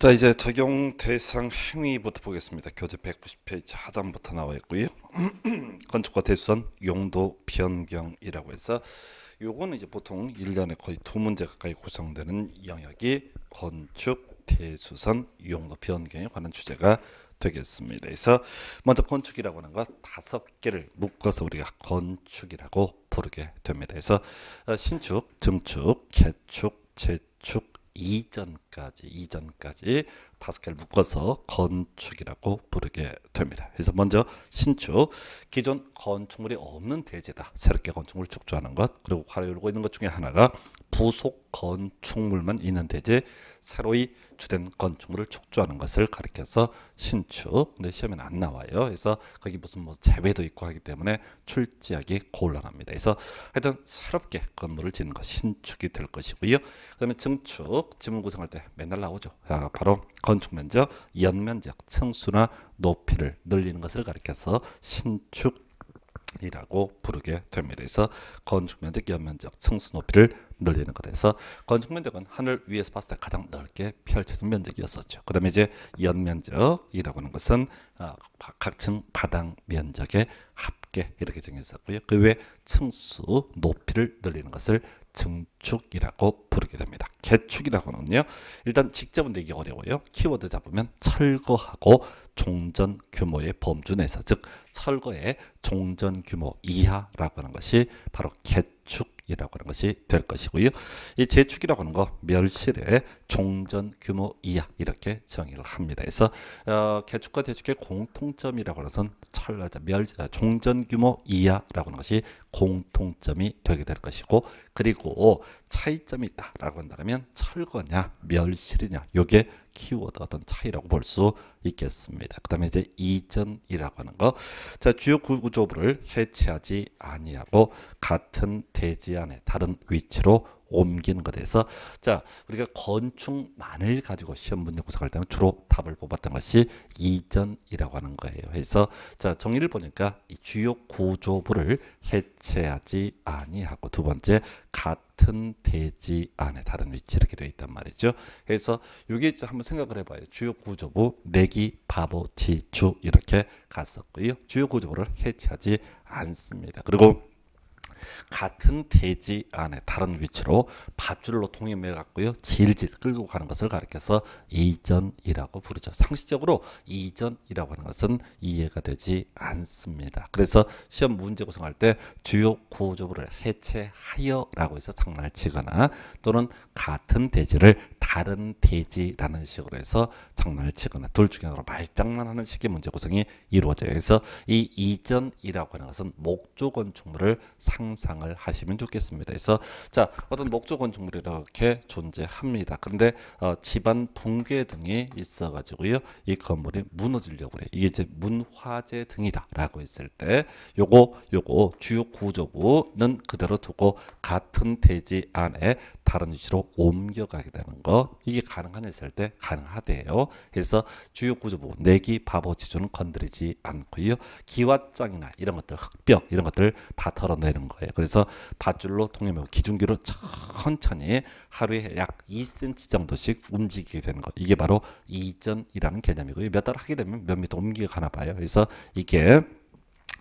자 이제 적용 대상 행위부터 보겠습니다. 교재 190페이지 하단부터 나와 있고요. 건축과 대수선 용도 변경이라고 해서 요거는 이제 보통 1년에 거의 두 문제 가까이 구성되는 영역이 건축 대수선 용도 변경에 관한 주제가 되겠습니다. 그래서 먼저 건축이라고 하는 것 다섯 개를 묶어서 우리가 건축이라고 부르게 됩니다. 그래서 어, 신축, 증축, 개축, 재축, 이전까지 이전까지 다섯 개를 묶어서 건축이라고 부르게 됩니다. 그래서 먼저 신축, 기존 건축물이 없는 대지다. 새롭게 건축물을 축조하는 것, 그리고 가로열고 있는 것 중에 하나가 부속 건축물만 있는 대지, 새로이 주된 건축물을 축조하는 것을 가리켜서 신축. 근데 시험에는 안 나와요. 그래서 거기 무슨 뭐 제외도 있고 하기 때문에 출제하기 곤란합니다. 그래서 하여튼 새롭게 건물을 짓는 것 신축이 될 것이고요. 그다음에 증축, 지문 구성할 때 맨날 나오죠. 자, 바로 건축 면적, 연면적, 층수나 높이를 늘리는 것을 가리켜서 신축 이라고 부르게 됩니다. 그래서 건축 면적, 연면적, 층수 높이를 늘리는 것에서 건축 면적은 하늘 위에서 봤을 때 가장 넓게 펼쳐진 면적이었었죠. 그다음에 이제 연면적이라고 하는 것은 어, 각층 바닥 면적의 합 낮게 이렇게 정했었고요. 그외 층수 높이를 늘리는 것을 증축이라고 부르게 됩니다. 개축이라고는요. 일단 직접은 되기 어려워요. 키워드 잡으면 철거하고 종전 규모의 범주 내에서 즉 철거의 종전 규모 이하라고 하는 것이 바로 개축 이라고 하는 것이 될 것이고요. 이 재축이라고 하는 거 멸실의 종전 규모 이하 이렇게 정의를 합니다. 그래서 어, 개축과 재축의 공통점이라고 하는 것은 철 멸, 아, 종전 규모 이하라고 하는 것이 공통점이 되게 될 것이고 그리고 차이점이 있다라고 한다면 철거냐 멸실이냐 요게 키워드 어떤 차이라고 볼 수 있겠습니다. 그 다음에 이제 이전이라고 하는 거. 자, 주요 구조부를 해체하지 아니하고 같은 대지 안에 다른 위치로 옮기는 거 돼서 자 우리가 건축만을 가지고 시험 문제구사할 때는 주로 답을 뽑았던 것이 이전이라고 하는 거예요. 그래서 자 정의를 보니까 주요 구조부를 해체하지 아니하고 두 번째 같은 대지 안에 다른 위치 이렇게 있단 말이죠. 그래서 여기 한번 생각을 해봐요. 주요 구조부 내기 바보 지주 이렇게 갔었고요. 주요 구조부를 해체하지 않습니다. 그리고 같은 대지 안에 다른 위치로 밧줄로 통임해 갖고요 질질 끌고 가는 것을 가리켜서 이전이라고 부르죠. 상식적으로 이전이라고 하는 것은 이해가 되지 않습니다. 그래서 시험 문제 구성할 때 주요 구조부를 해체하여라고 해서 장난 치거나 또는 같은 대지를 다른 대지라는 식으로 해서 장난 치거나 둘 중에 하나로 말장난하는 식의 문제 구성이 이루어져요. 그래서 이 이전이라고 하는 것은 목조 건축물을 상 상상을 하시면 좋겠습니다. 그래서 자 어떤 목적원 동물이 렇게 존재합니다. 그런데 어, 집안 붕괴 등이 있어가지고요 이 건물이 무너지려고 그래. 이게 이제 문화재 등이다라고 했을 때 요거 요거 주요 구조부는 그대로 두고 같은 대지 안에 다른 위치로 옮겨가게 되는 거 이게 가능한 했을 때 가능하대요. 그래서 주요 구조부 내기 바보 지조는 건드리지 않고요. 기와장이나 이런 것들 흑벽 이런 것들 다 털어내는 거 거예요. 그래서 밧줄로 통해매고 기준기로 천천히 하루에 약 2cm 정도씩 움직이게 되는 거. 이게 바로 이전이라는 개념이고요. 몇달 하게 되면 몇 미터 옮기가나 봐요. 그래서 이게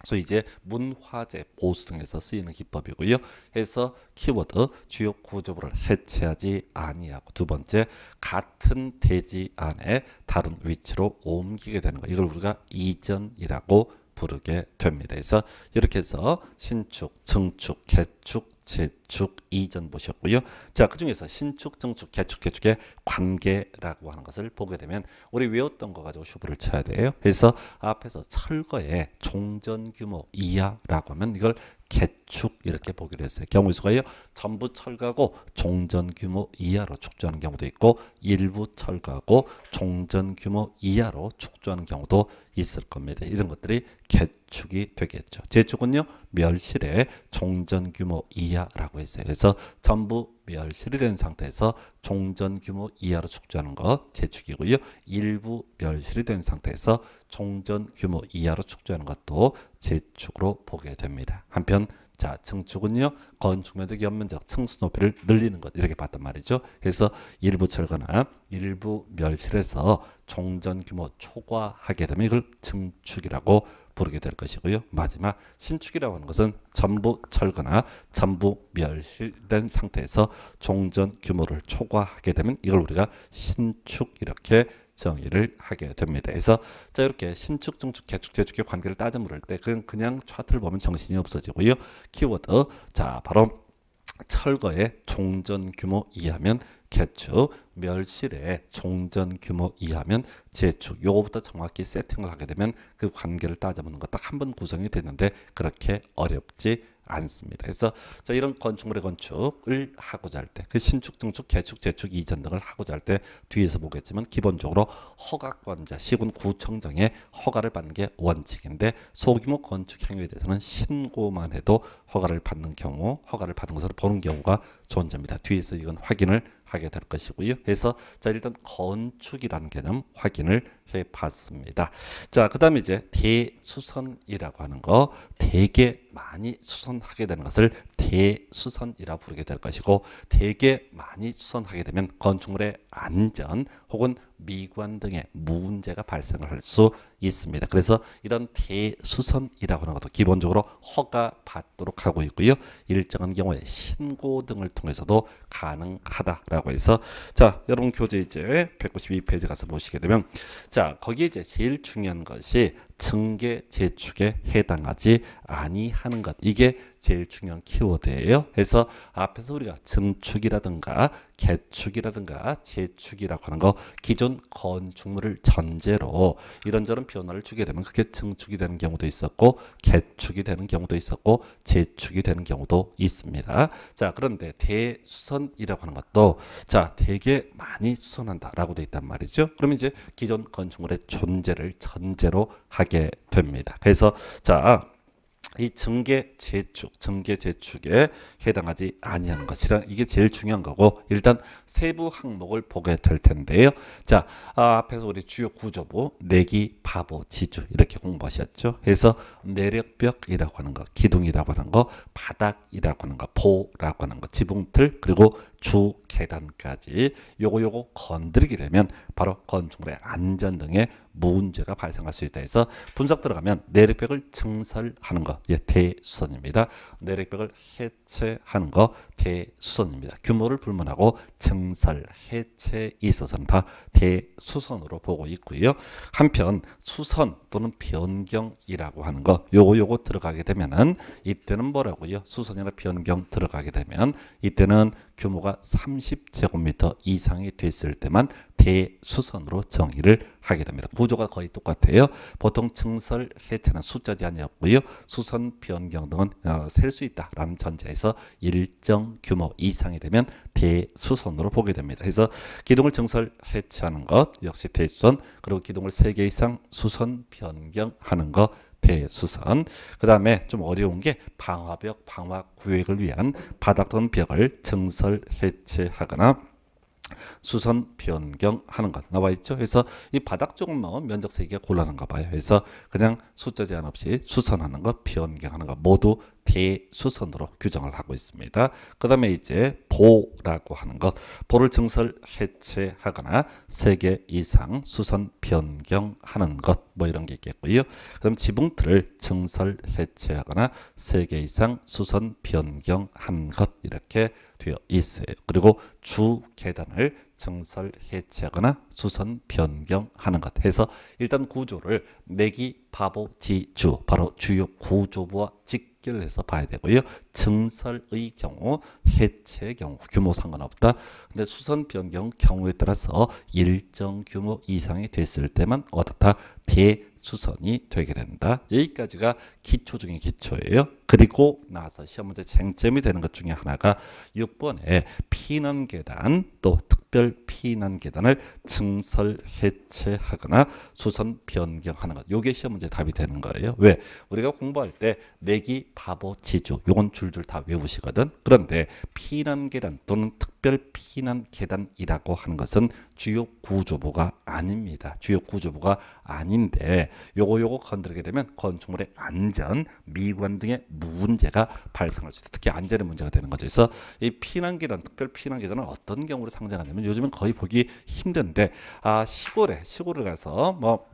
소위 이제 문화재 보수 등에서 쓰이는 기법이고요. 해서 키워드 주요 구조부를 해체하지 아니하고 두 번째 같은 대지 안에 다른 위치로 옮기게 되는 거. 이걸 우리가 이전이라고 부르게 됩니다. 그래서 이렇게 해서 신축, 증축, 개축, 재축 신축 이전 보셨고요. 자, 그중에서 신축, 증축, 개축, 개축의 관계라고 하는 것을 보게 되면 우리 외웠던 거 가지고 슈브를 쳐야 돼요. 그래서 앞에서 철거의 종전 규모 이하라고 하면 이걸 개축 이렇게 보기로 했어요. 경우의 수가요. 전부 철거하고 종전 규모 이하로 축조하는 경우도 있고 일부 철거하고 종전 규모 이하로 축조하는 경우도 있을 겁니다. 이런 것들이 개축이 되겠죠. 재축은요. 멸실의 종전 규모 이하라고 나타고 있어요. 그래서 전부 멸실이 된 상태에서 종전 규모 이하로 축조하는것 재축이고요. 일부 멸실이 된 상태에서 종전 규모 이하로 축조하는 것도 재축으로 보게 됩니다. 한편 자, 증축은요, 건축면적, 연면적, 층수 높이를 늘리는 것 이렇게 봤단 말이죠. 그래서 일부 철거나 일부 멸실에서 종전 규모 초과하게 되면 이걸 증축이라고 부르게 될 것이고요. 마지막 신축이라고 하는 것은 전부 철거나 전부 멸실된 상태에서 종전 규모를 초과하게 되면 이걸 우리가 신축 이렇게 정의를 하게 됩니다. 그래서 자 이렇게 신축, 증축, 개축, 재축의 관계를 따져 물을 때 그냥 그냥 차트를 보면 정신이 없어지고요. 키워드 자 바로 철거의 종전 규모 이하면 개축, 멸실의 종전 규모 이하면 재축. 요거부터 정확히 세팅을 하게 되면 그 관계를 따져보는 것딱한 번 구성이 되는데 그렇게 어렵지 않습니다. 그래서 자, 이런 건축물의 건축을 하고자 할 때, 그 신축, 증축, 개축, 재축, 이전 등을 하고자 할 때 뒤에서 보겠지만 기본적으로 허가권자 시군 구청장의 허가를 받는 게 원칙인데 소규모 건축 행위에 대해서는 신고만 해도 허가를 받는 경우, 허가를 받은 것으로 보는 경우가 존재합니다. 뒤에서 이건 확인을 하게 될 것이고요. 그래서 자 일단 건축이라는 개념 확인을 해봤습니다. 자 그다음에 이제 대수선이라고 하는 거 되게 많이 수선하게 되는 것을 대수선이라 부르게 될 것이고 대개 많이 수선하게 되면 건축물의 안전 혹은 미관 등의 문제가 발생을 할 수 있습니다. 그래서 이런 대수선이라고 하는 것도 기본적으로 허가받도록 하고 있고요. 일정한 경우에 신고 등을 통해서도 가능하다라고 해서 자 여러분 교재 이제 192페이지 가서 보시게 되면 자 거기에 이제 제일 중요한 것이 증계 재축에 해당하지 아니하는 것. 이게 제일 중요한 키워드예요. 그래서 앞에서 우리가 증축이라든가 개축이라든가 재축이라고 하는 거 기존 건축물을 전제로 이런저런 변화를 주게 되면 그게 증축이 되는 경우도 있었고 개축이 되는 경우도 있었고 재축이 되는 경우도 있습니다. 자 그런데 대수선이라고 하는 것도 자 되게 많이 수선한다라고 돼 있단 말이죠. 그럼 이제 기존 건축물의 존재를 전제로 하게 됩니다. 그래서 자 이증계 재축, 증계 재축에 해당하지 아니하는 것이란 이게 제일 중요한 거고 일단 세부 항목을 보게 될 텐데요. 자, 아, 앞에서 우리 주요 구조부, 내기, 바보, 지주 이렇게 공부하셨죠. 그래서 내력벽이라고 하는 거, 기둥이라고 하는 거, 바닥이라고 하는 거, 보라고 하는 거, 지붕틀 그리고 주 계단까지 요거 요거 건드리게 되면 바로 건축물의 안전 등의 문제가 발생할 수 있다 해서 분석 들어가면 내륙벽을 증설하는 거 예, 대수선입니다. 내력벽을 해체하는 거 대수선입니다. 규모를 불문하고 증설, 해체 있어서는 다 대수선으로 보고 있고요. 한편 수선 또는 변경이라고 하는 거 요거 요거 들어가게 되면은 이때는 뭐라고요? 수선이나 변경 들어가게 되면 이때는 규모가 30제곱미터 이상이 됐을 때만 대수선으로 정의를 하게 됩니다. 구조가 거의 똑같아요. 보통 증설 해체는 숫자 제한이었고요. 수선 변경 등은 어, 셀수 있다라는 전제에서 일정 규모 이상이 되면 대수선으로 보게 됩니다. 그래서 기둥을 증설 해체하는 것 역시 대수선 그리고 기둥을 3개 이상 수선 변경하는 것 대수선 그 다음에 좀 어려운 게 방화벽 방화 구획을 위한 바닥 또는 벽을 증설 해체하거나 수선 변경하는 것 나와 있죠. 그래서 이 바닥 쪽은 넣 면적 세기가 곤란한가 봐요. 그래서 그냥 숫자 제한 없이 수선하는 것, 변경하는 것 모두 대수선으로 규정을 하고 있습니다. 그 다음에 이제 보라고 하는 것. 보를 증설 해체하거나 3개 이상 수선 변경하는 것. 뭐 이런 게 있겠고요. 그 다음 지붕틀을 증설 해체하거나 3개 이상 수선 변경한 것. 이렇게 되어 있어요. 그리고 주 계단을 증설 해체하거나 수선 변경하는 것 해서 일단 구조를 매기 바보 지주 바로 주요 구조부와 직 연결을 해서 봐야 되고요. 증설의 경우, 해체 경우 규모 상관없다. 근데 수선 변경 경우에 따라서 일정 규모 이상이 됐을 때만 어떻다? 대 수선이 되게 된다. 여기까지가 기초 중의 기초예요. 그리고 나서 시험 문제 쟁점이 되는 것 중에 하나가 6번에 피난 계단 또 특별 피난 계단을 증설 해체하거나 수선 변경하는 것. 요게 시험 문제 답이 되는 거예요. 왜? 우리가 공부할 때 내기, 바보, 지주 요건 줄줄 다 외우시거든. 그런데 피난 계단 또는 특별 피난 계단이라고 하는 것은 주요 구조부가 아닙니다. 주요 구조부가 아닌데 요거 요거 건드리게 되면 건축물의 안전, 미관 등의 문제가 발생할 수 있다. 특히 안전의 문제가 되는 거죠. 그래서 이 피난계단, 특별 피난계단은 어떤 경우로 상장하냐면 요즘은 거의 보기 힘든데 아 시골에 시골을 가서 뭐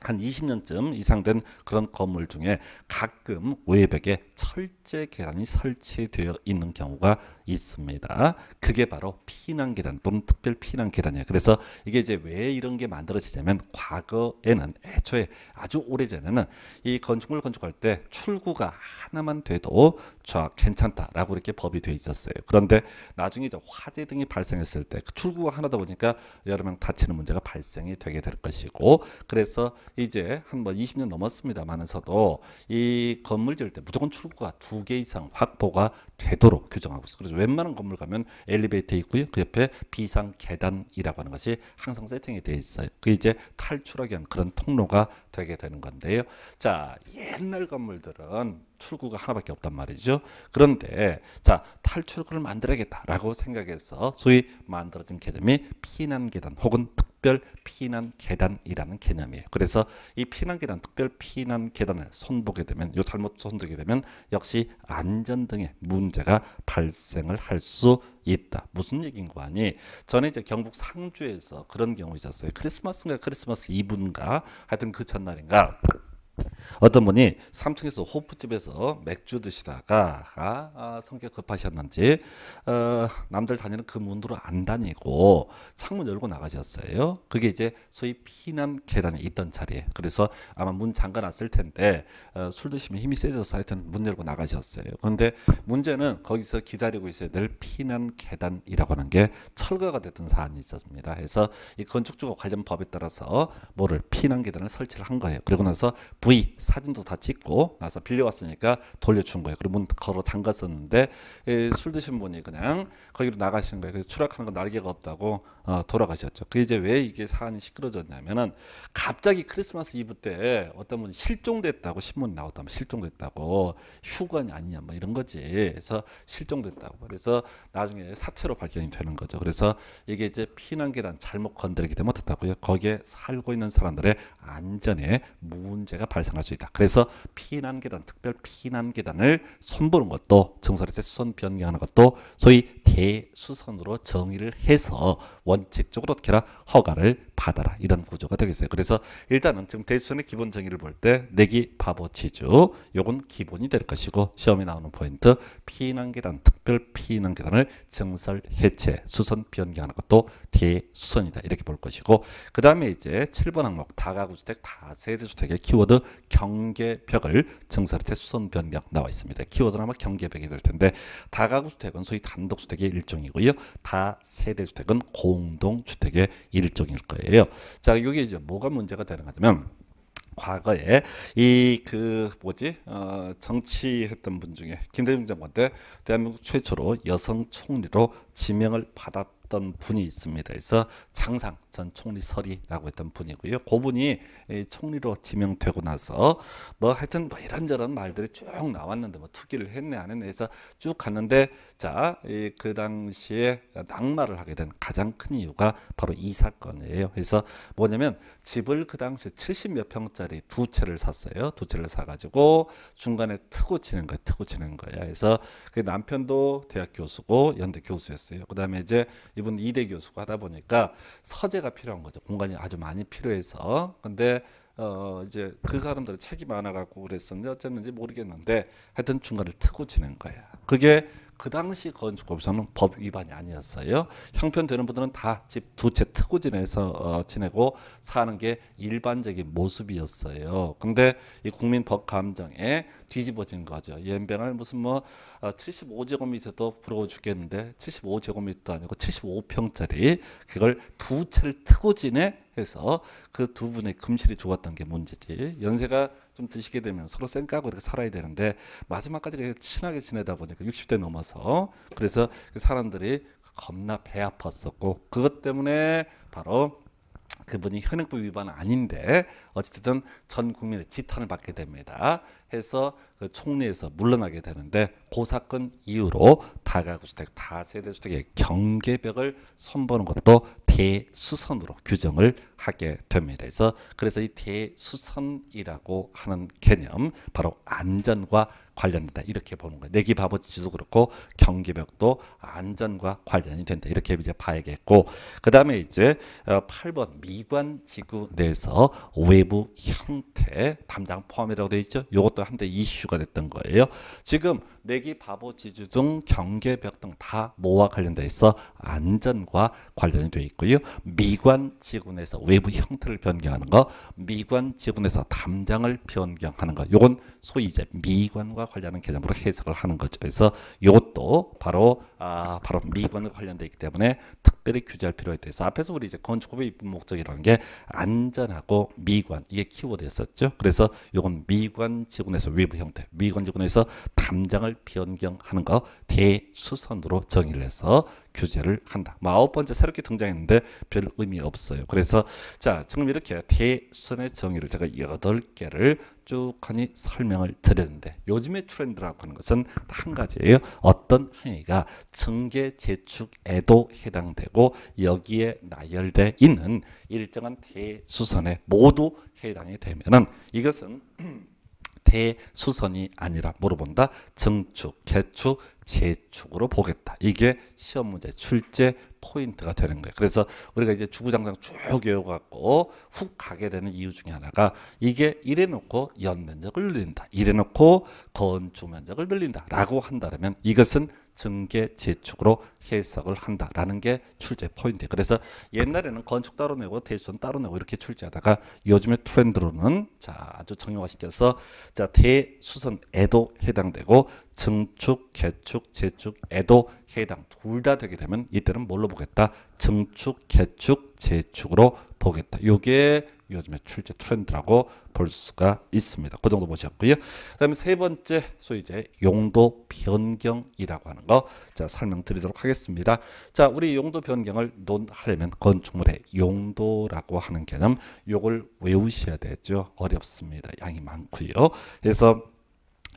한 20년쯤 이상 된 그런 건물 중에 가끔 외벽에 철제 계단이 설치되어 있는 경우가 있습니다. 그게 바로 피난계단 또는 특별 피난계단이에요. 그래서 이게 이제 왜 이런 게 만들어지냐면 과거에는 애초에 아주 오래전에는 이 건축물 건축할 때 출구가 하나만 돼도 자, 괜찮다라고 이렇게 법이 돼 있었어요. 그런데 나중에 이제 화재 등이 발생했을 때 그 출구가 하나다 보니까 여러 명 다치는 문제가 발생이 되게 될 것이고 그래서 이제 한뭐 20년 넘었습니다만서도 이 건물 지을 때 무조건 출구가 두 개 이상 확보가 되도록 규정하고 있어요. 그래서 웬만한 건물 가면 엘리베이터 있고요. 그 옆에 비상 계단이라고 하는 것이 항상 세팅이 되어 있어요. 그 이제 탈출하기 위한 그런 통로가 되게 되는 건데요. 자, 옛날 건물들은 출구가 하나밖에 없단 말이죠. 그런데 자 탈출구를 만들어야겠다라고 생각해서 소위 만들어진 계단이 피난 계단 혹은 특 특별 피난 계단이라는 개념이에요. 그래서 이 피난 계단, 특별 피난 계단을 손보게 되면, 요 잘못 손들게 되면 역시 안전 등의 문제가 발생을 할 수 있다. 무슨 얘기거 아니? 전에 이제 경북 상주에서 그런 경우 있었어요. 크리스마스인가 크리스마스 이브인가 하여튼 그 전날인가 어떤 분이 3층에서 호프집에서 맥주 드시다가 아, 아, 성격 급하셨는지 어, 남들 다니는 그 문으로 안 다니고 창문 열고 나가셨어요. 그게 이제 소위 피난 계단에 있던 자리에. 그래서 아마 문 잠가놨을 텐데 어, 술 드시면 힘이 세져서 하여튼 문 열고 나가셨어요. 그런데 문제는 거기서 기다리고 있어야 될 피난 계단이라고 하는 게 철거가 됐던 사안이 있었습니다. 그래서 이 건축주거 관련 법에 따라서 뭐를 피난 계단을 설치를 한 거예요. 그리고 나서 부위 사진도 다 찍고 나서 빌려왔으니까 돌려준 거예요. 그리고 문 걸어 잠갔었는데 예, 술 드신 분이 그냥 거기로 나가신 거예요. 그래서 추락하는 건 날개가 없다고 어, 돌아가셨죠. 그 이제 왜 이게 사안이 시끄러졌냐면은 갑자기 크리스마스 이브 때 어떤 분이 실종됐다고 신문 나왔다면 실종됐다고 휴관이 아니냐 뭐 이런 거지. 그래서 실종됐다고 그래서 나중에 사체로 발견이 되는 거죠. 그래서 이게 이제 피난 계단 잘못 건드리게 되면 어떻다고요? 거기에 살고 있는 사람들의 안전에 문제가 발생할 수 있다. 그래서 피난 계단, 특별 피난 계단을 손보는 것도 정설에서 수선 변경하는 것도 소위 대수선으로 정의를 해서 원칙적으로 계라 허가를 받아라 이런 구조가 되겠어요. 그래서 일단은 지금 대수선의 기본 정의를 볼 때 내기 바보 지주 요건 기본이 될 것이고 시험에 나오는 포인트 피난 계단 특별 피난 계단을 증설 해체 수선 변경하는 것도 대수선이다 이렇게 볼 것이고 그 다음에 이제 7번 항목 다가구주택 다세대주택의 키워드 경계벽을 증설 해체 수선 변경 나와 있습니다. 키워드는 아마 경계벽이 될 텐데 다가구주택은 소위 단독주택의 일종이고요. 다세대주택은 공동주택의 일종일 거예요. 말이요 자, 여기 이제 뭐가 문제가 되는 거냐면 과거에 이 그 뭐지 어, 정치했던 분 중에 김대중 장관 때 대한민국 최초로 여성 총리로 지명을 받았던 분이 있습니다. 그래서 장상 전 총리 서리라고 했던 분이고요. 그분이 총리로 지명되고 나서 뭐 하여튼 뭐 이런저런 말들이 쭉 나왔는데 뭐 투기를 했네 안 했네 해서 쭉 갔는데 자 그 당시에 낙마를 하게 된 가장 큰 이유가 바로 이 사건이에요. 그래서 뭐냐면 집을 그 당시 70몇 평짜리 두 채를 샀어요. 두 채를 사가지고 중간에 트고 치는 거예요. 트고 치는 거야요 그래서 그 남편도 대학 교수고 연대 교수였어요. 그 다음에 이제 이분 이대 교수고 하다 보니까 서재 세대가 필요한 거죠. 공간이 아주 많이 필요해서. 근데 어 이제 그사람들의 책이 많아 갖고 그랬었는데 어쨌는지 모르겠는데 하여튼 중간을 트고 지낸 거예요 그게 그 당시 건축법상은 법 위반이 아니었어요. 형편 되는 분들은 다 집 두채 트고 지내서 어, 지내고 사는 게 일반적인 모습이었어요. 근데 이 국민법 감정에 뒤집어진 거죠. 연변을 무슨 뭐 어, 75제곱미터도 부러워 죽겠는데 75제곱미터 아니고 75평짜리 그걸 두 채를 트고 지내 해서 그 두 분의 금실이 좋았던 게 문제지. 연세가 좀 드시게 되면 서로 쌩까고 이렇게 살아야 되는데 마지막까지 이렇게 친하게 지내다 보니까 60대 넘어서 그래서 그 사람들이 겁나 배 아팠었고 그것 때문에 바로 그분이 현행법 위반 아닌데 어쨌든전 국민의 지탄을 받게 됩니다. 해서 그 총리에서 물러나게 되는데 고 그 사건 이후로 다가구주택, 다세대주택의 경계벽을 손보는 것도 대수선으로 규정을 하게 됩니다. 그래서 그래서 이 대수선이라고 하는 개념 바로 안전과 관련된다 이렇게 보는 거예요. 내기 바보 지수도 그렇고 경기벽도 안전과 관련이 된다 이렇게 이제 봐야겠고 그 다음에 이제 8번 어, 미관 지구 내에서 외부 형태 담당 포함이라고 되어 있죠. 이것도 한때 이슈가 됐던 거예요. 지금 내기, 바보, 지주 등 경계벽 등다 뭐와 관련돼 있어 안전과 관련이 돼 있고요. 미관 지군에서 외부 형태를 변경하는 거, 미관 지군에서 담장을 변경하는 거, 요건 소위 이제 미관과 관련한 개념으로 해석을 하는 거죠. 그래서 요것도 바로 아 바로 미관과 관련돼 있기 때문에 특 특별히 규제할 필요가 있다. 그서 앞에서 우리 이제 건축업의 입법 목적이라는 게 안전하고 미관 이게 키워드였었죠. 그래서 요건 미관 직원에서 외부 형태, 미관 직원에서 담장을 변경하는 거 대수선으로 정의를 해서 규제를 한다. 아홉 번째 새롭게 등장했는데 별 의미 없어요. 그래서 자 지금 이렇게 대선의 정의를 제가 여덟 개를 쭉하니 설명을 드렸는데 요즘의 트렌드라고 하는 것은 한 가지예요. 어떤 행위가 증계 재축에도 해당되고 여기에 나열돼 있는 일정한 대수선에 모두 해당이 되면은 이것은 대수선이 아니라 물어본다. 증축, 개축, 재축으로 보겠다. 이게 시험 문제 출제 포인트가 되는 거예요. 그래서 우리가 이제 주구장창 쭉 외워갖고 훅 가게 되는 이유 중에 하나가 이게 이래놓고 연면적을 늘린다. 이래놓고 건축 면적을 늘린다라고 한다면 이것은 증개 재축으로 해석을 한다라는 게 출제 포인트. 그래서 옛날에는 건축 따로 내고 대수는 따로 내고 이렇게 출제하다가 요즘의 트렌드로는 자 아주 정형화시켜서 자 대수선에도 해당되고 증축, 개축, 재축에도 해당 둘 다 되게 되면 이때는 뭘로 보겠다? 증축, 개축, 재축으로 보겠다. 요게 요즘에 출제 트렌드라고 볼 수가 있습니다. 그 정도 보셨고요. 그다음에 세 번째 소위 이제 용도 변경이라고 하는 거 자 설명드리도록 하겠습니다. 하겠습니다. 자, 우리 용도 변경을 논하려면 건축물의 용도라고 하는 개념 요걸 외우셔야 되죠. 어렵습니다. 양이 많고요. 그래서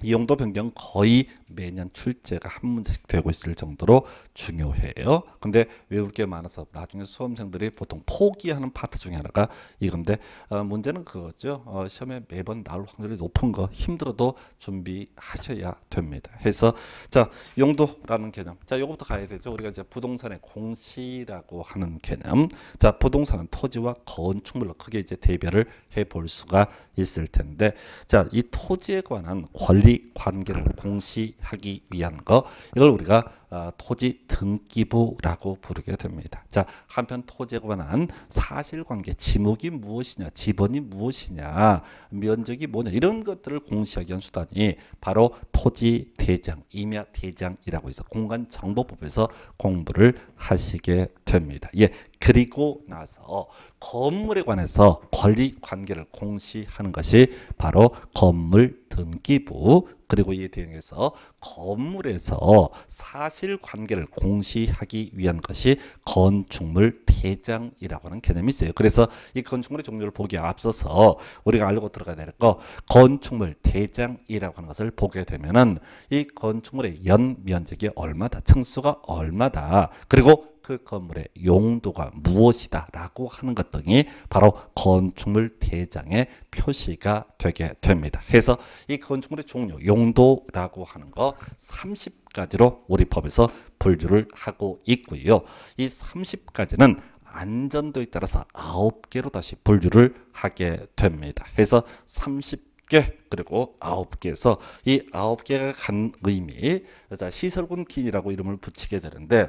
이용도 변경 거의 매년 출제가 한 문제씩 되고 있을 정도로 중요해요. 근데 외울 게 많아서 나중에 수험생들이 보통 포기하는 파트 중에 하나가 이건데 어, 문제는 그거죠. 어, 시험에 매번 나올 확률이 높은 거 힘들어도 준비하셔야 됩니다. 해서 자 용도라는 개념. 자 요거부터 가야 되죠. 우리가 이제 부동산의 공시라고 하는 개념. 자 부동산은 토지와 건축물로 크게 이제 대별을 해 볼 수가 있을 텐데 자 이 토지에 관한 권리 권리 관계를 공시하기 위한 거 이걸 우리가 아, 토지 등기부라고 부르게 됩니다. 자 한편 토지에 관한 사실관계 지목이 무엇이냐 지번이 무엇이냐 면적이 뭐냐 이런 것들을 공시하기 위한 수단이 바로 토지 대장 임야 대장이라고 해서 공간정보법에서 공부를 하시게 됩니다. 예 그리고 나서 건물에 관해서 권리 관계를 공시하는 것이 바로 건물 등기부 그리고 이에 대응해서 건물에서 사실관계를 공시하기 위한 것이 건축물 대장이라고 하는 개념이 있어요. 그래서 이 건축물의 종류를 보기에 앞서서 우리가 알고 들어가야 될 거 건축물 대장이라고 하는 것을 보게 되면은 이 건축물의 연 면적이 얼마다 층수가 얼마다 그리고 그 건물의 용도가 무엇이다라고 하는 것 등이 바로 건축물 대장의 표시가 되게 됩니다. 그래서 이 건축물의 종류, 용도라고 하는 거 30가지로 우리 법에서 분류를 하고 있고요. 이 30가지는 안전도에 따라서 9개로 다시 분류를 하게 됩니다. 그래서 30개 그리고 아홉 개에서 이 아홉 개가 간 의미 시설군 길이라고 이름을 붙이게 되는데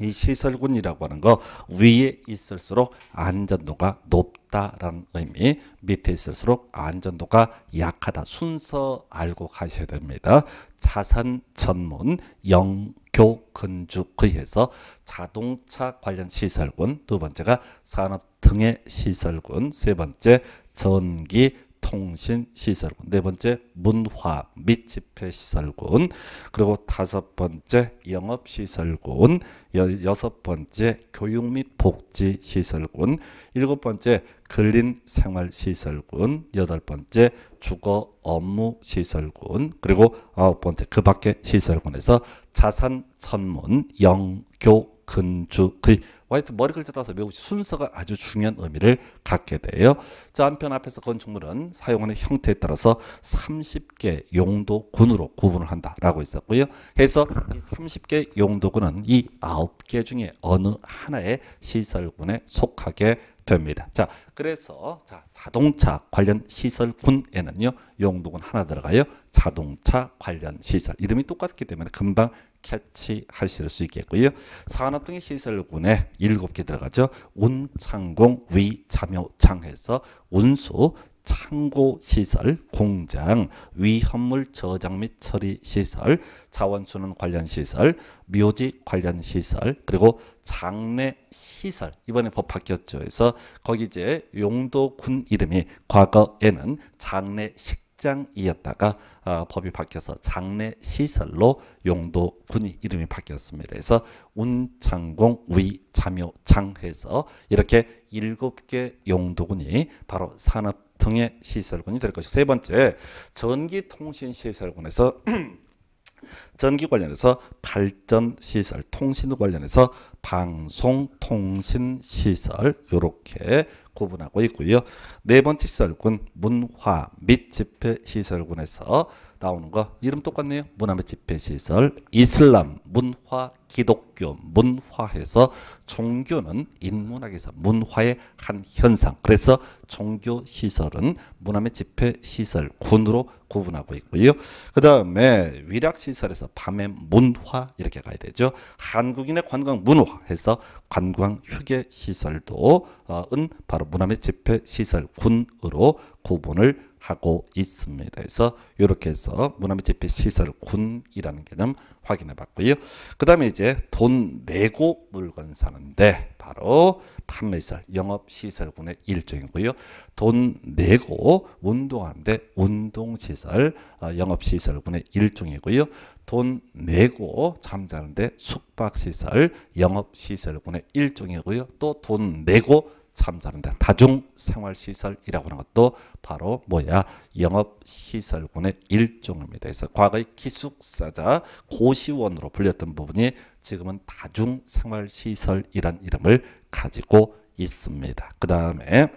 이 시설군이라고 하는 거 위에 있을수록 안전도가 높다라는 의미 밑에 있을수록 안전도가 약하다 순서 알고 가셔야 됩니다 자산 전문 영교 근죽의에서 자동차 관련 시설군 두 번째가 산업 등의 시설군 세 번째 전기 통신시설군, 네 번째 문화 및 집회시설군, 그리고 다섯 번째 영업시설군, 여, 섯 번째 교육 및 복지시설군, 일곱 번째 근린 생활시설군, 여덟 번째 주거 업무 시설군, 그리고 아홉 번째 그 밖의 시설군에서 자산 천문 영교 근주그 화이트 머리 글자 따서 매우 순서가 아주 중요한 의미를 갖게 돼요. 자, 한편 앞에서 건축물은 사용하는 형태에 따라서 30개 용도군으로 구분을 한다라고 있었고요. 해서 이 30개 용도군은 이 9개 중에 어느 하나의 시설군에 속하게 됩니다. 자, 그래서 자, 자동차 관련 시설군에는요. 용도군 하나 들어가요. 자동차 관련 시설 이름이 똑같기 때문에 금방 캐치하실 수 있겠고요. 산업 등의 시설군에 일곱 개 들어가죠. 운창공 위참여장 에서운수 창고 시설, 공장, 위험물 저장 및 처리 시설, 자원순환 관련 시설, 묘지 관련 시설, 그리고 장례 시설 이번에 법 바뀌었죠. 그래서 거기 이제 용도군 이름이 과거에는 장례식 식장이었다가 어, 법이 바뀌어서 장례시설로 용도군이 이름이 바뀌었습니다. 그래서 운창공 위참여장 해서 이렇게 일곱 개 용도군이 바로 산업 등의 시설군이 될 것이고 세 번째 전기통신시설군에서 전기 관련해서 발전 시설, 통신 관련해서 방송 통신 시설 요렇게 구분하고 있고요. 네 번째 시설군 문화 및 집회 시설군에서 나오는 거 이름 똑같네요. 문화 및 집회 시설 이슬람 문화 기독교 문화에서 종교는 인문학에서 문화의 한 현상. 그래서 종교 시설은 문화 및 집회 시설 군으로 구분하고 있고요. 그 다음에 위락 시설에서 밤에 문화 이렇게 가야 되죠. 한국인의 관광 문화에서 관광 휴게 시설도은 어, 바로 문화및 집회 시설 군으로 구분을 하고 있습니다. 그래서 이렇게 해서 문화및 집회 시설 군이라는 개념 확인해 봤고요. 그 다음에 이제 돈 내고 물건 사는데 바로 판매설 영업시설군의 일종이고요. 돈 내고 운동하는데 운동시설, 어, 영업시설군의 일종이고요. 돈 내고 잠자는데 숙박시설, 영업시설군의 일종이고요. 또 돈 내고 참다른데 다중생활시설이라고 하는 것도 바로 뭐야 영업시설군의 일종입니다. 그래서 과거의 기숙사자 고시원으로 불렸던 부분이 지금은 다중생활시설이란 이름을 가지고 있습니다. 그 다음에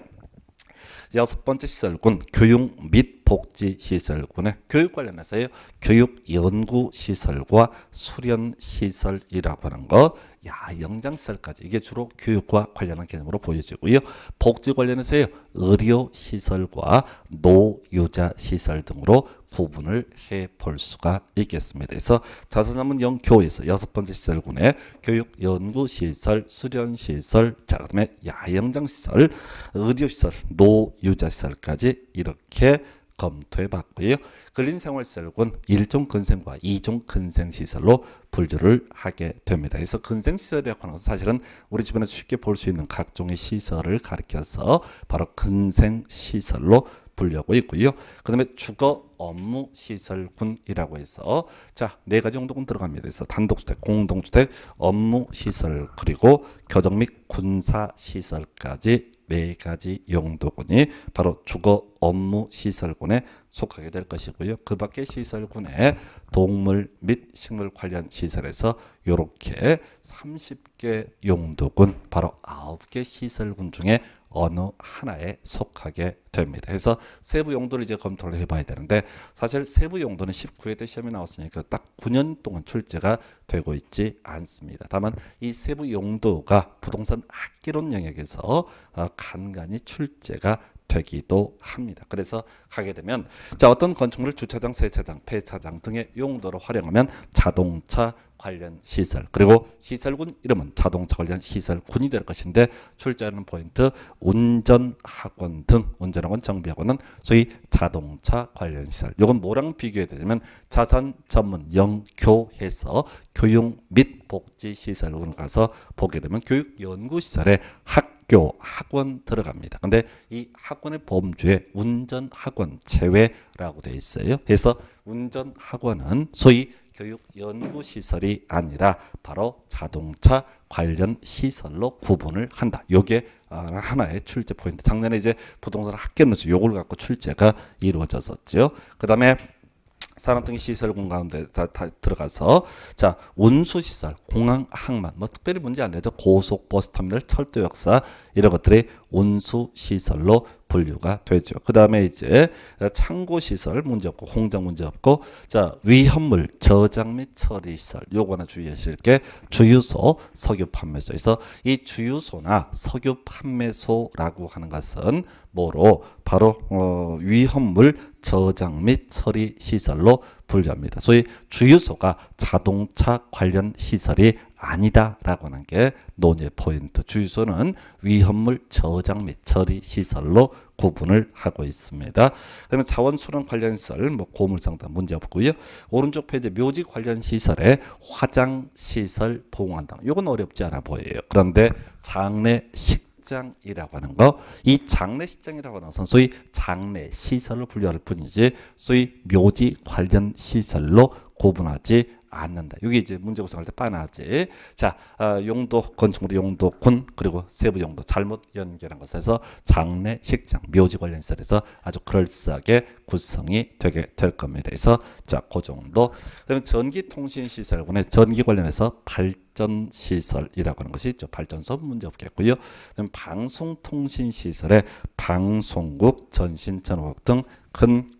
여섯 번째 시설군 교육 및 복지시설군의 교육 관련해서요. 교육연구시설과 수련시설이라고 하는 거. 야, 영장시설까지. 이게 주로 교육과 관련한 개념으로 보여지고요. 복지 관련해서요. 의료시설과 노유자시설 등으로 구분을 해 볼 수가 있겠습니다. 그래서 자선남은 영교에서 여섯 번째 시설군에 교육, 연구, 시설, 수련, 시설, 자, 그 다음에 야영장 시설, 의료 시설, 노유자 시설까지 이렇게 검토해봤고요. 근린생활시설군 1종 근생과 2종 근생시설로 분류를 하게 됩니다. 그래서 근생시설이라고 하는 것은 사실은 우리 주변에서 쉽게 볼 수 있는 각종의 시설을 가리켜서 바로 근생시설로 분류하고 있고요. 그 다음에 주거 업무 시설군이라고 해서 자네 가지 정도군 들어갑니다. 그래서 단독주택, 공동주택, 업무 시설 그리고 교정 및 군사 시설까지 네 가지 용도군이 바로 주거 업무 시설군에 속하게 될 것이고요. 그 밖의 시설군에 동물 및 식물 관련 시설에서 이렇게 30개 용도군 바로 9개 시설군 중에 어느 하나에 속하게 됩니다. 그래서 세부 용도를 이제 검토를 해봐야 되는데 사실 세부 용도는 19회 시험이 나왔으니까 딱 9년 동안 출제가 되고 있지 않습니다. 다만 이 세부 용도가 부동산 학기론 영역에서 어, 간간히 출제가 되기도 합니다. 그래서 가게 되면 자 어떤 건축물을 주차장, 세차장, 폐차장 등의 용도로 활용하면 자동차 관련 시설 그리고 시설군 이름은 자동차 관련 시설군이 될 것인데 출제하는 포인트 운전학원 등 운전학원 정비학원은 소위 자동차 관련 시설 이건 뭐랑 비교해야 되냐면 자산 전문 영교해서 교육 및복지시설군 가서 보게 되면 교육연구시설의 학 학교, 학원 들어갑니다. 근데 이 학원의 범주 운전학원 제외라고 되 있어요. 그래서 운전학원은 소위 교육연구시설이 아니라 바로 자동차 관련 시설로 구분을 한다. 요게 아, 하나의 출제 포인트. 작년에 이제 부동산 학계면서 요걸 갖고 출제가 이루어졌었죠. 그 다음에 산업등 시설공 가운데 다, 다 들어가서 자 운수 시설, 공항, 항만 뭐 특별히 문제 안 되죠. 고속 버스 터미널, 철도 역사 이런 것들이 운수 시설로 분류가 되죠. 그 다음에 이제 창고시설 문제 없고 공장 문제 없고 자 위험물 저장 및 처리시설 요거 하 주의하실 게 주유소 석유 판매소에서 이 주유소나 석유 판매소라고 하는 것은 뭐로 바로 어, 위험물 저장 및 처리시설로 분류합니다. 소위 주유소가 자동차 관련 시설이 아니다라고 하는 게 논의의 포인트. 주유소는 위험물 저장 및 처리 시설로 구분을 하고 있습니다. 그다음 자원수련 관련 시설, 뭐 고물상담 문제 없고요. 오른쪽 페이지 묘지 관련 시설에 화장 시설 보호한 이건 어렵지 않아 보여요. 그런데 장례식 시장이라고 하는 거, 이 장례식장이라고 하는 것은 소위 장례 시설을 분류할 뿐이지, 소위 묘지 관련 시설로 구분하지 않는다. 이게 이제 문제 구성할 때 빠나왔지. 자, 어, 용도, 건축물 용도군, 그리고 세부 용도 잘못 연결한 것에서 장례, 식장, 묘지 관련 시설에서 아주 그럴싸하게 구성이 되게 될 겁니다. 그래서 자, 그 정도. 그다 전기통신시설군의 전기 관련해서 발전시설이라고 하는 것이 있죠. 발전소 문제 없겠고요. 그다 방송통신시설의 방송국, 전신전국 등큰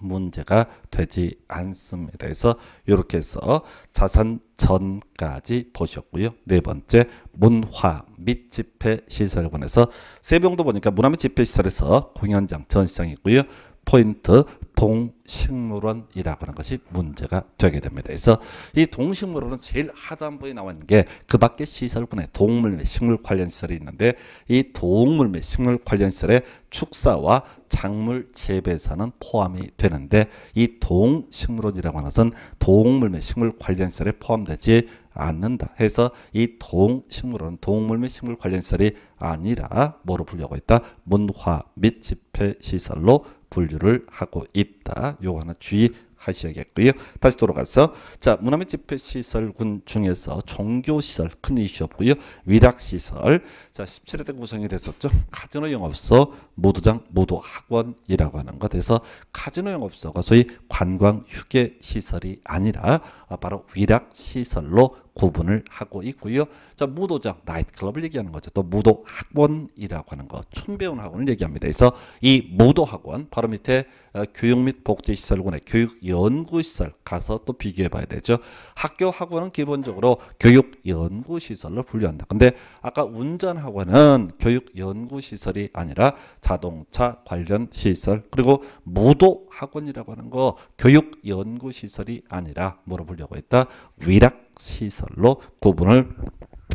문제가 되지 않습니다. 그래서 이렇게 해서 자산 전까지 보셨고요. 네 번째 문화 및 집회 시설에 관해서 세병도 보니까 문화 및 집회 시설에서 공연장, 전시장이 있고요. 포인트 동식물원이라고 하는 것이 문제가 되게 됩니다. 그래서 이 동식물원은 제일 하단부에 나와 있는 게 그 밖에 시설군에 동물 및 식물 관련 시설이 있는데 이 동물 및 식물 관련 시설에 축사와 작물 재배사는 포함이 되는데 이 동식물원이라고 하는 것은 동물 및 식물 관련 시설에 포함되지 않는다 해서 이 동식물은 동물 및 식물 관련 시설이 아니라 뭐로 분려고했다 문화 및 집회 시설로 분류를 하고 있다. 요거 하나 주의하셔야겠고요. 다시 돌아가서 자 문화민 집회시설군 중에서 종교시설 큰 이슈 없고요. 위락시설 자 17회 때 구성이 됐었죠. 카지노 영업소 모두장 모두학원이라고 하는 것. 그래서 카지노 영업소가 소위 관광 휴게 시설이 아니라 아, 바로 위락 시설로 구분을 하고 있고요. 자, 무도장 나이트클럽을 얘기하는 거죠. 또 무도학원이라고 하는 거, 춤배운 학원을 얘기합니다. 그래서 이 무도학원 바로 밑에 어, 교육 및 복지시설군의 교육연구시설 가서 또 비교해 봐야 되죠. 학교 학원은 기본적으로 교육연구시설로 분류한다. 근데 아까 운전학원은 교육연구시설이 아니라 자동차 관련 시설 그리고 무도 학원이라고 하는 거 교육 연구 시설이 아니라 물어보려고 했다. 위락 시설로 구분을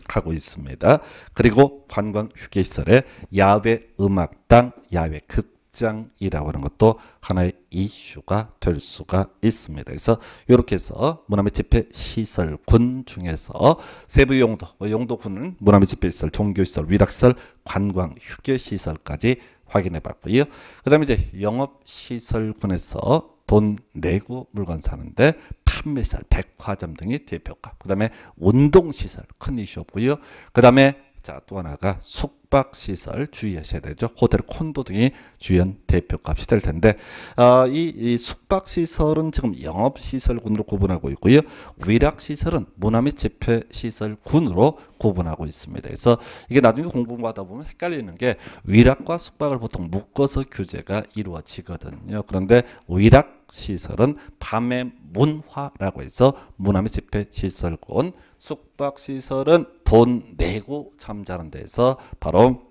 하고 있습니다. 그리고 관광 휴게시설에 야외 음악당, 야외 극장이라고 하는 것도 하나의 이슈가 될 수가 있습니다. 그래서 이렇게 해서 문화매 집회 시설군 중에서 세부 용도, 어, 용도군은 문화매 집회 시설, 종교 시설, 위락설 관광 휴게시설까지 확인해 봤고요. 그 다음에 이제 영업시설군에서 돈 내고 물건 사는데 판매시 백화점 등이 대표값. 그 다음에 운동시설, 큰 이슈였고요. 그 다음에 자, 또 하나가 숙박시설 주의하셔야 되죠. 호텔, 콘도 등이 주연 대표값이 될 텐데 어, 이, 이 숙박시설은 지금 영업시설군으로 구분하고 있고요. 위락시설은 문화 및 집회시설군으로 구분하고 있습니다. 그래서 이게 나중에 공부하다 보면 헷갈리는 게 위락과 숙박을 보통 묶어서 규제가 이루어지거든요. 그런데 위락 시설은 밤의 문화라고 해서 문화 및 집회 시설권 숙박시설은 돈 내고 잠자는 데서 바로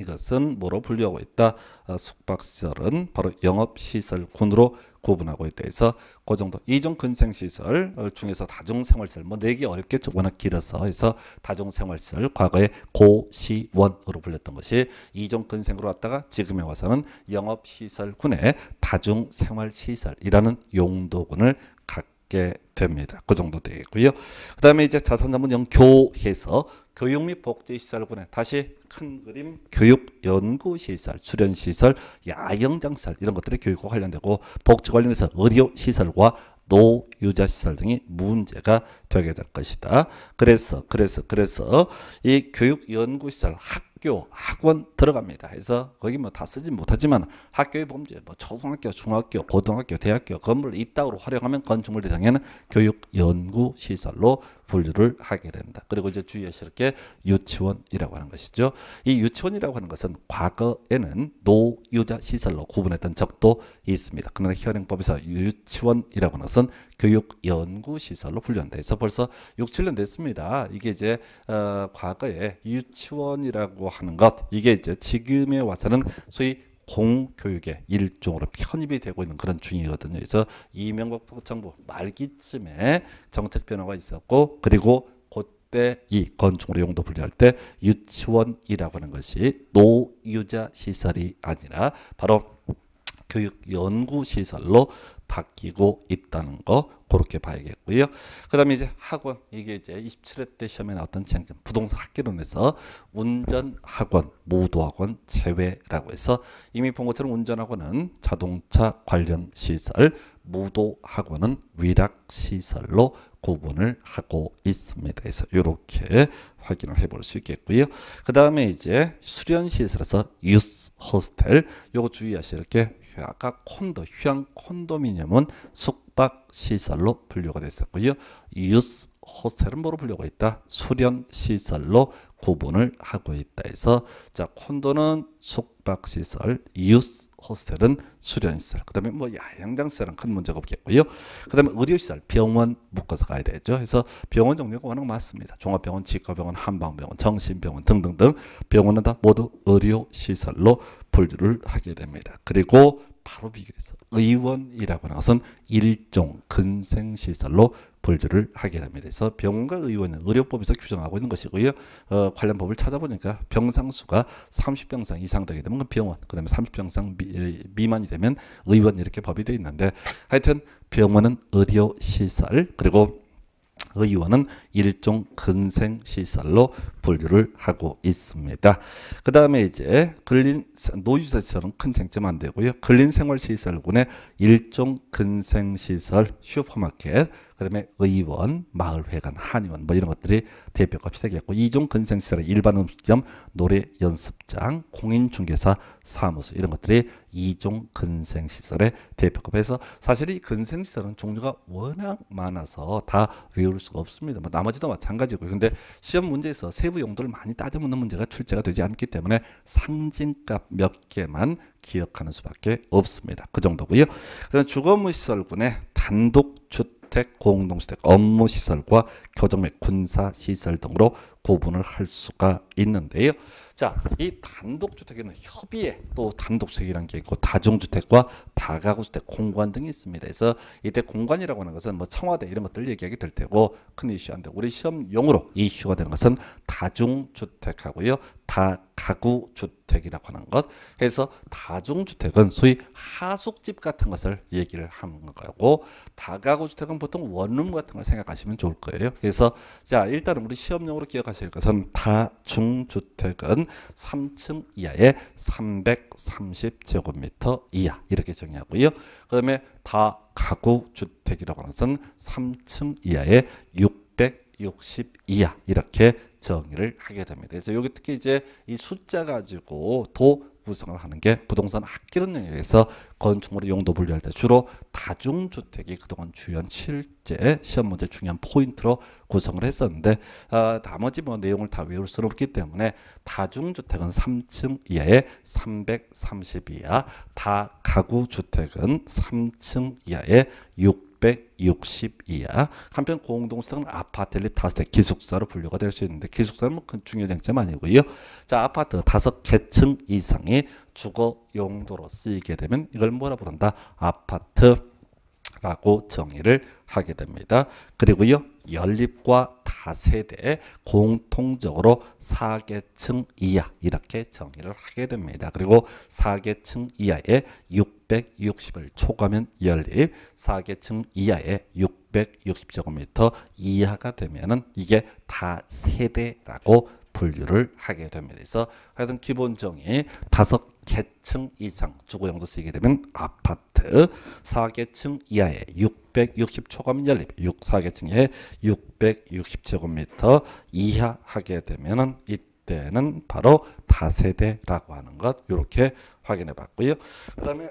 이것은 뭐로 분류하고 있다. 아, 숙박시설은 바로 영업시설군으로 구분하고 있다 해서 그 정도 이종 근생시설 어, 중에서 다중생활시설 뭐 내기 어렵겠 워낙 길어서 해서 다중생활시설 과거에 고시원으로 불렸던 것이 이종 근생으로 왔다가 지금에 와서는 영업시설군의 다중생활시설이라는 용도군을 받게 됩니다. 그 정도 되고요. 그 다음에 이제 자산자문연 교에서 교육 및 복지시설군에 다시 큰 그림 교육 연구시설, 수련시설, 야영장시설 이런 것들이 교육과 관련되고 복지 관련해서 의료시설과 노유자시설 등이 문제가 되게 될 것이다. 그래서 그래서 그래서 이 교육연구시설 학 학교, 학원 들어갑니다. 해서 거기 뭐 다 쓰지 못하지만 학교의 범죄, 뭐 초등학교, 중학교, 고등학교, 대학교 건물을 입구로 활용하면 건축물 대상에는 교육 연구 시설로 분류를 하게 된다. 그리고 이제 주의하실게 유치원이라고 하는 것이죠. 이 유치원이라고 하는 것은 과거에는 노유자 시설로 구분했던 적도 있습니다. 그러나 현행법에서 유치원이라고 하는 것은 교육 연구 시설로 분류한다서 벌써 6, 7년 됐습니다. 이게 이제 어, 과거에 유치원이라고 하는 것 이게 이제 지금에 와서는 소위 공교육의 일종으로 편입이 되고 있는 그런 중이거든요. 그래서 이명박 정부 말기쯤에 정책 변화가 있었고 그리고 이 건축으로 용도 분류할 때 유치원이라고 하는 것이 노유자 시설이 아니라 바로 교육 연구 시설로 바뀌고 있다는 거 그렇게 봐야겠고요. 그다음에 이제 학원 이게 이제 27회 때 시험에 나왔던 쟁점 부동산 학기론에서 운전 학원 모두 학원 제외라고 해서 이미 본 것처럼 운전 학원은 자동차 관련 시설, 모도 학원은 위락 시설로 구분을 하고 있습니다. 그래서 이렇게 확인을 해 볼 수 있겠고요. 그 다음에 이제 수련시설에서 유스 호스텔 요거 주의하실 게 아까 콘도 휴양 콘도미니엄은 숙박 시설로 분류가 됐었고요. 유스 호스텔은 뭐로 분류가 있다? 수련 시설로 구분을 하고 있다 해서 자 콘도는 숙 숙박시설, 이웃 호스텔은 수련시설, 그 다음에 뭐 야영장시설은 큰 문제가 없겠고요. 그 다음에 의료시설, 병원 묶어서 가야 되죠. 그래서 병원 종류가 워낙 많습니다. 종합병원, 치과병원, 한방병원, 정신병원 등등등 병원은 다 모두 의료시설로 분류를 하게 됩니다. 그리고 바로 비교해서 의원이라고 나것은 일종 근생시설로 분류를 하게 됩니다. 그래서 병원과 의원은 의료법에서 규정하고 있는 것이고요. 어, 관련 법을 찾아보니까 병상수가 30병상 이상 되게 되면 병원, 그 다음에 30병상 미, 만이 되면 의원 이렇게 법이 되어 있는데 하여튼 병원은 의료시설 그리고 의원은 일종 근생 시설로 분류를 하고 있습니다. 그 다음에 이제 근린 노유 시설은 큰 쟁점 안 되고요. 근린 생활 시설군의 일종 근생 시설, 슈퍼마켓, 그다음에 의원, 마을회관, 한의원 뭐 이런 것들이 대표값이 되겠고 이종 근생 시설의 일반 음식점, 노래 연습장, 공인중개사 사무소 이런 것들이 이종 근생 시설의 대표급에서 사실 이 근생 시설은 종류가 워낙 많아서 다 외울 수가 없습니다. 뭐 나머지도 마찬가지고요. 근데 시험 문제에서 세부 용도를 많이 따져묻는 문제가 출제가 되지 않기 때문에 상징값 몇 개만 기억하는 수밖에 없습니다. 그 정도고요. 그다음 주거무시설군의 단독 주택 공동주택 업무시설과 교정 및 군사시설 등으로 구분을 할 수가 있는데요. 자, 이 단독주택에는 협의에 또 단독주택이라는 게 있고 다중주택과 다가구주택, 공관 등이 있습니다. 그래서 이때 공관이라고 하는 것은 뭐 청와대 이런 것들 얘기하게 될 테고 큰 이슈한데 우리 시험용으로 이슈가 되는 것은 다중주택하고요. 다가구 주택이라고 하는 것 해서 다중주택은 소위 하숙집 같은 것을 얘기를 하는 거고 다가구 주택은 보통 원룸 같은 걸 생각하시면 좋을 거예요. 그래서 자 일단은 우리 시험용으로 기억하시 하실 것은 다중주택은 3층 이하에 330제곱미터 이하 이렇게 정의하고요. 그 다음에 다가구주택이라고 하는 것은 3층 이하의 660 이하 이렇게 정의를 하게 됩니다. 그래서 여기 특히 이제 이 숫자 가지고 도 구성을 하는 게 부동산 학기론 영역에서 건축물의 용도 분류할 때 주로 다중주택이 그동안 주연 실제 시험 문제 중요한 포인트로 구성을 했었는데 어, 나머지 뭐 내용을 다 외울 수는 없기 때문에 다중주택은 3층 이하에 330 이하, 다가구주택은 3층 이하에 6 6 6 0야 한편 공동주택은 아파트 립 다세대 기숙사로 분류가 될 수 있는데 기숙사는 뭐 중요 쟁점 아니고요. 자 아파트 다섯 계층 이상이 주거 용도로 쓰이게 되면 이걸 뭐라 부른다? 아파트 라고 정의를 하게 됩니다. 그리고요. 연립과 다세대 공통적으로 4계층 이하 이렇게 정의를 하게 됩니다. 그리고 4계층 이하의 6 660을 초과하면 열립 4계층 이하에 660제곱미터 이하가 되면은 이게 다 세대라고 분류를 하게 됩니다. 그래서 하여튼 기본 정의 다섯 계층 이상 주거용도 쓰게 되면 아파트 4계층 이하에660초과면 연립 6 4계층에 660제곱미터 이하 하게 되면은 이 때는 바로 다세대라고 하는 것 이렇게 확인해 봤고요. 그 다음에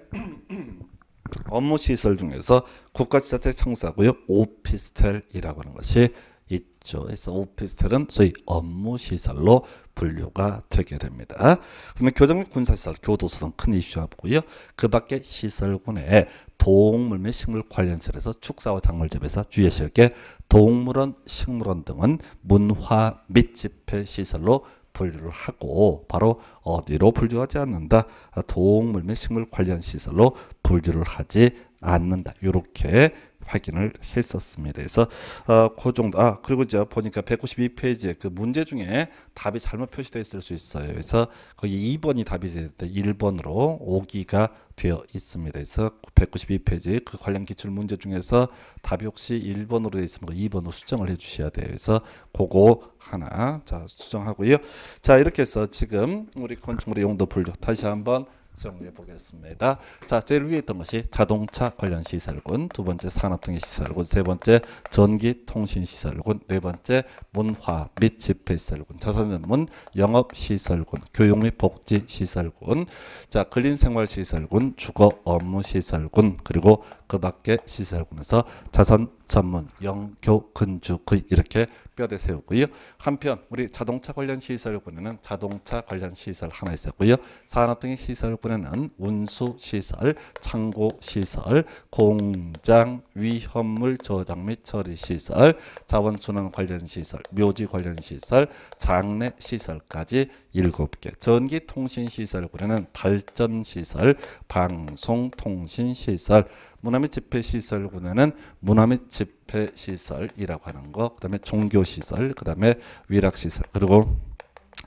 업무시설 중에서 국가지자체 청사구역 오피스텔이라고 하는 것이 있죠. 그래서 오피스텔은 소위 업무시설로 분류가 되게 됩니다. 그다음 교정 및 군사시설, 교도소 등큰 이슈였고요. 그 밖에 시설군에 동물 및 식물 관련시설에서 축사와 작물집에서 주의하실 게 동물원, 식물원 등은 문화 및 집회 시설로 분류를 하고 바로 어디로 분류하지 않는다. 동물 아, 및 식물 관련 시설로 분류를 하지 않는다. 이렇게 확인을 했었습니다. 그래서 어, 그 정도 아 그리고 이제 보니까 192페이지에 그 문제 중에 답이 잘못 표시되어 있을 수 있어요. 그래서 거기 2번이 답이 됐다. 1번으로 오기가 되어 있습니다. 그래서 192페이지 그 관련 기출 문제 중에서 답이 혹시 1번으로 되어 있으면 2번으로 수정을 해 주셔야 돼요. 그래서 그거 하나 자 수정하고요. 자 이렇게 해서 지금 우리 건축물의 용도 분류 다시 한번 정리해 보겠습니다. 자, 제일 위에 있던 것이 자동차 관련 시설군, 두 번째 산업 등의 시설군, 세 번째 전기 통신 시설군, 네 번째 문화 및 집회 시설군, 자산 전문 영업 시설군, 교육 및 복지 시설군, 자, 근린 생활 시설군, 주거 업무 시설군, 그리고 그 밖의 시설군에서 자산 전문, 영교, 근주, 의 그 이렇게 뼈대 세우고요. 한편 우리 자동차 관련 시설을 보내는 자동차 관련 시설 하나 있었고요. 산업 등의 시설을 보내는 운수 시설, 창고 시설, 공장, 위험물 저장 및 처리 시설, 자원 순환 관련 시설, 묘지 관련 시설, 장례 시설까지 일곱 개 전기 통신 시설을 보내는 발전 시설, 방송 통신 시설, 문화 및 집회 시설군에는 문화 및 집회 시설이라고 하는 거, 그다음에 종교 시설, 그다음에 위락 시설, 그리고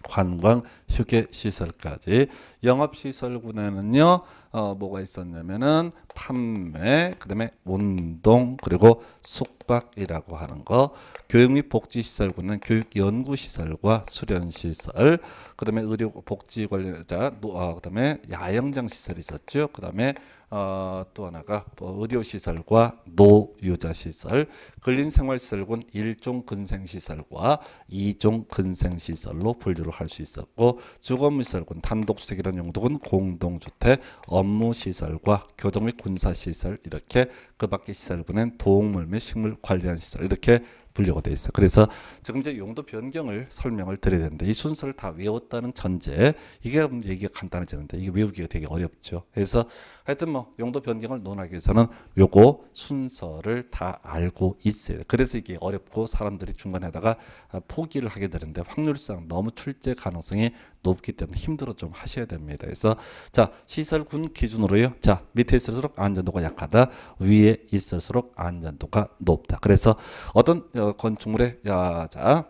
관광 휴게 시설까지 영업 시설군에는요 어, 뭐가 있었냐면은 판매 그다음에 운동 그리고 숙박이라고 하는 거 교육 및 복지 시설군은 교육 연구 시설과 수련 시설 그다음에 의료 복지 관련자 어, 그다음에 야영장 시설이 있었죠 그다음에 어, 또 하나가 뭐 의료시설과 노유자시설, 근린생활시설군 1종 근생시설과 2종 근생시설로 분류를 할 수 있었고 주거미설군 단독주택이라는 용도군 공동주택, 업무시설과 교정 및 군사시설 이렇게 그 밖의 시설군엔 동물 및 식물 관련 리 시설 이렇게 분류가 돼 있어. 그래서 지금 이제 용도 변경을 설명을 드려야 되는데 이 순서를 다 외웠다는 전제 이게 음, 얘기가 간단해지는데 이게 외우기가 되게 어렵죠. 그래서 하여튼 뭐 용도 변경을 논하기 위해서는 요거 순서를 다 알고 있어요. 그래서 이게 어렵고 사람들이 중간에다가 아, 포기를 하게 되는데 확률상 너무 출제 가능성이 높기 때문에 힘들어 좀 하셔야 됩니다. 그래서 자 시설군 기준으로요. 자 밑에 있을수록 안전도가 약하다, 위에 있을수록 안전도가 높다. 그래서 어떤 어, 건축물의 야, 자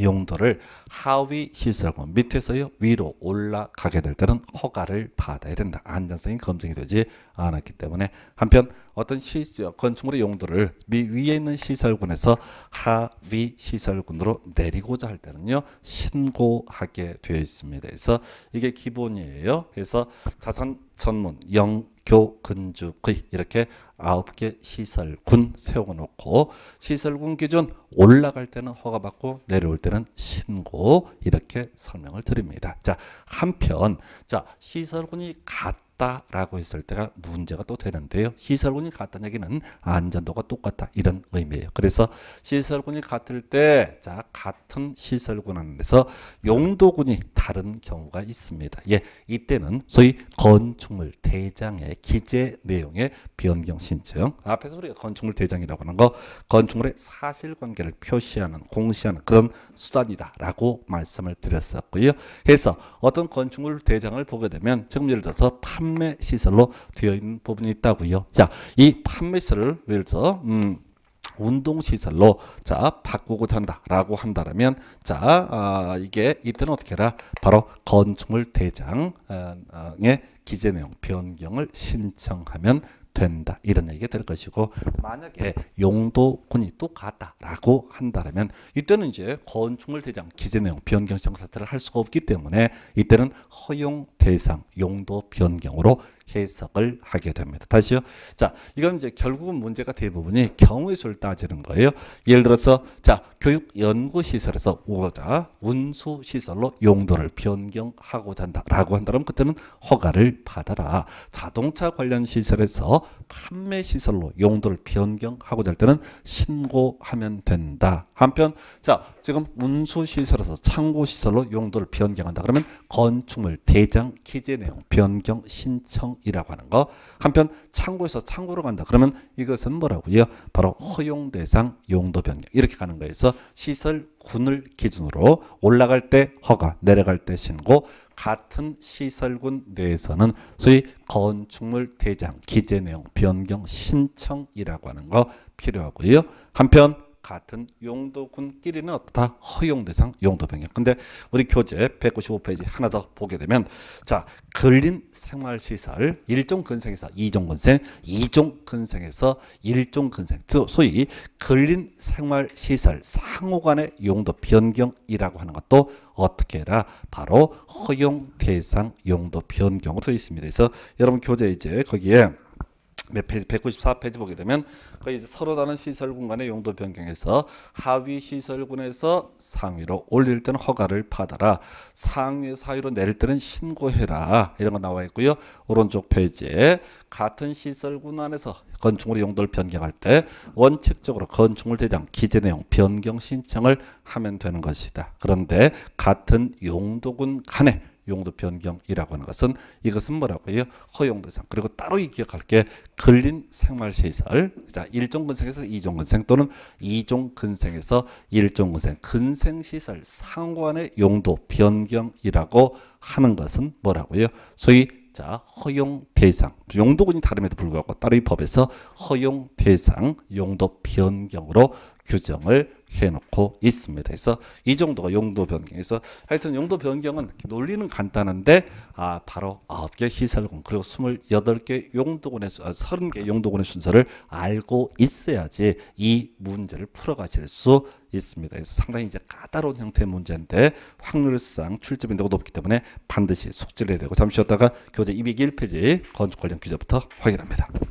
용도를 하위 시설군 밑에서요 위로 올라가게 될 때는 허가를 받아야 된다. 안전성이 검증이 되지 않았기 때문에 한편 어떤 시설 건축물의 용도를 미 위에 있는 시설군에서 하위 시설군으로 내리고자 할 때는요 신고하게 되어 있습니다. 그래서 이게 기본이에요. 그래서 자산 전문 영교 근죽의 이렇게 아홉 개 시설군 세워놓고 시설군 기준 올라갈 때는 허가받고 내려올 때는 신고 이렇게 설명을 드립니다. 자 한편 자 시설군이 같 같다라고 했을 때가 문제가 또 되는데요. 시설군이 같다는 얘기는 안전도가 똑같다 이런 의미예요. 그래서 시설군이 같을 때자 같은 시설군 안에서 용도군이 다른 경우가 있습니다. 예, 이때는 소위 건축물 대장의 기재 내용의 변경 신청 앞에서 우리가 건축물 대장이라고 하는 거 건축물의 사실관계를 표시하는 공시하는 그런 수단이다라고 말씀을 드렸었고요. 해서 어떤 건축물 대장을 보게 되면 지금 예를 들어서 판매 시설로 되어 있는 부분이 있다고요. 자, 이 판매 시설을 예를 들어 음, 운동시설로 자 바꾸고자 한다라고 한다면 자 아, 이게 이때는 어떻게 해라 바로 건축물 대장의 기재 내용 변경을 신청하면 된다 이런 얘기가 될 것이고 만약에 용도군이 똑같다라고 한다면 이때는 이제 건축물 대장 기재 내용 변경 신청 사태를 할 수가 없기 때문에 이때는 허용 대상, 용도 변경으로 해석을 하게 됩니다. 다시요. 자, 이건 이제 결국은 문제가 대부분이 경우의 수를 따지는 거예요. 예를 들어서 자, 교육 연구 시설에서 오호자 운수 시설로 용도를 변경하고자 한다라고 한다면 그때는 허가를 받아라. 자동차 관련 시설에서 판매 시설로 용도를 변경하고자 할 때는 신고하면 된다. 한편 자, 지금 운수 시설에서 창고 시설로 용도를 변경한다. 그러면 건축물 대장 기재 내용 변경 신청이라고 하는 거 한편 창구에서 창구로 간다 그러면 이것은 뭐라고요? 바로 허용 대상 용도 변경 이렇게 가는 거에서 시설 군을 기준으로 올라갈 때 허가 내려갈 때 신고 같은 시설군 내에서는 소위 건축물 대장 기재 내용 변경 신청이라고 하는 거 필요하고요 한편 같은 용도군끼리는 어떻다? 허용 대상 용도 변경. 근데 우리 교재 195페이지 하나 더 보게 되면 자, 근린 생활시설 1종 근생에서 2종 근생, 2종 근생에서 1종 근생. 즉 소위 근린 생활시설 상호 간의 용도 변경이라고 하는 것도 어떻게 라 바로 허용 대상 용도 변경으로 되어 있습니다. 그래서 여러분 교재 이제 거기에 194페이지 보게 되면 그 이제 서로 다른 시설공간의 용도 변경에서 하위 시설군에서 상위로 올릴 때는 허가를 받아라. 상위 사위로 내릴 때는 신고해라. 이런 거 나와 있고요. 오른쪽 페이지에 같은 시설군 안에서 건축물의 용도를 변경할 때 원칙적으로 건축물 대장 기재 내용 변경 신청을 하면 되는 것이다. 그런데 같은 용도군 간에 용도 변경이라고 하는 것은 이것은 뭐라고요? 허용도상 그리고 따로 기억할 게 걸린 생활시설 자일종 근생에서 이종 근생 또는 이종 근생에서 일종 근생 근생시설 상관의 용도 변경이라고 하는 것은 뭐라고요? 소위 자 허용 대상 용도군이 다름에도 불구하고 따로 이 법에서 허용 대상 용도 변경으로 규정을 해놓고 있습니다. 그래서 이 정도가 용도 변경에서 하여튼 용도 변경은 논리는 간단한데 아 바로 9개 시설군 그리고 28개 용도군의 30개 아, 용도군의 순서를 알고 있어야지 이 문제를 풀어가실 수 있습니다. 그래서 상당히 이제 까다로운 형태의 문제인데 확률상 출제 빈도가 높기 때문에 반드시 숙지를 해야 되고 잠시 쉬었다가 교재 201페이지 건축 관련 규제부터 확인합니다.